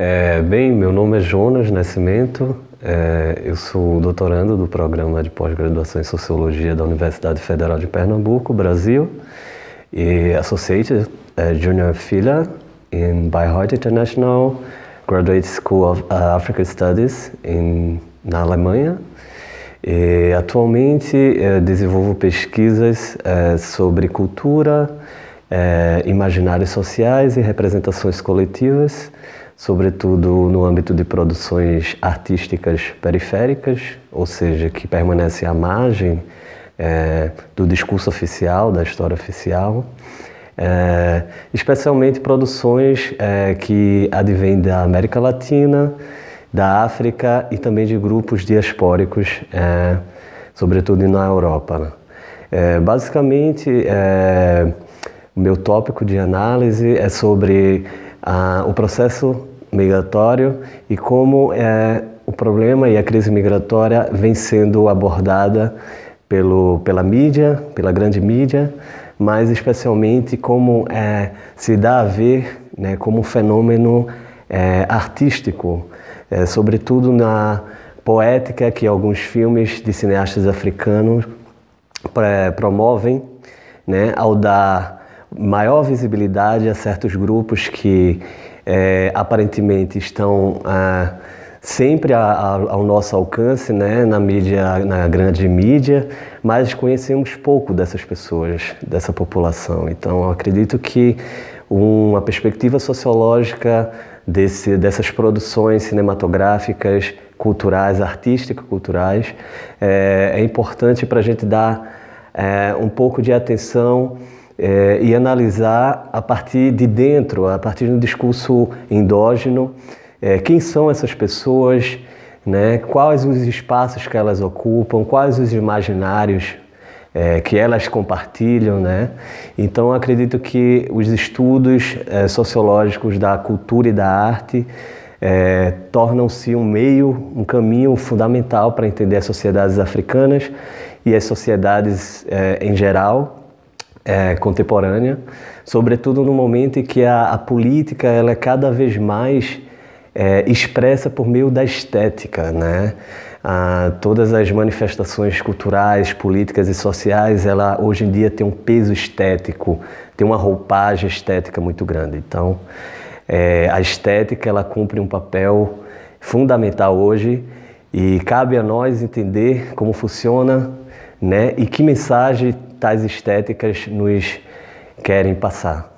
É, bem, meu nome é Jonas Nascimento, é, eu sou doutorando do programa de pós-graduação em Sociologia da Universidade Federal de Pernambuco, Brasil, e Associate uh, Junior Fila in Bayreuth International Graduate School of uh, African Studies in, na Alemanha. E, atualmente é, desenvolvo pesquisas é, sobre cultura, imaginários sociais e representações coletivas sobretudo no âmbito de produções artísticas periféricas, ou seja, que permanecem à margem é, do discurso oficial, da história oficial, é, especialmente produções é, que advêm da América Latina, da África e também de grupos diaspóricos, é, sobretudo na Europa. Né? É, basicamente, é, o meu tópico de análise é sobre o processo migratório e como é, o problema e a crise migratória vem sendo abordada pelo, pela mídia, pela grande mídia, mas especialmente como é, se dá a ver né, como um fenômeno é, artístico, é, sobretudo na poética que alguns filmes de cineastas africanos é, promovem, né, ao dar maior visibilidade a certos grupos que é, aparentemente estão ah, sempre a, a, ao nosso alcance, né, na mídia, na grande mídia, mas conhecemos pouco dessas pessoas, dessa população. Então, acredito que uma perspectiva sociológica desse, dessas produções cinematográficas, culturais, artístico-culturais, é, é, importante para a gente dar é, um pouco de atenção é, e analisar a partir de dentro, a partir do discurso endógeno, é, quem são essas pessoas, né, quais os espaços que elas ocupam, quais os imaginários é, que elas compartilham, né? Então acredito que os estudos é, sociológicos da cultura e da arte é, tornam-se um meio, um caminho fundamental para entender as sociedades africanas e as sociedades é, em geral, é, contemporânea, sobretudo no momento em que a, a política ela é cada vez mais é, expressa por meio da estética, né? Ah, todas as manifestações culturais, políticas e sociais, ela hoje em dia tem um peso estético, tem uma roupagem estética muito grande. Então, é, a estética ela cumpre um papel fundamental hoje e cabe a nós entender como funciona né? E que mensagem tais estéticas nos querem passar?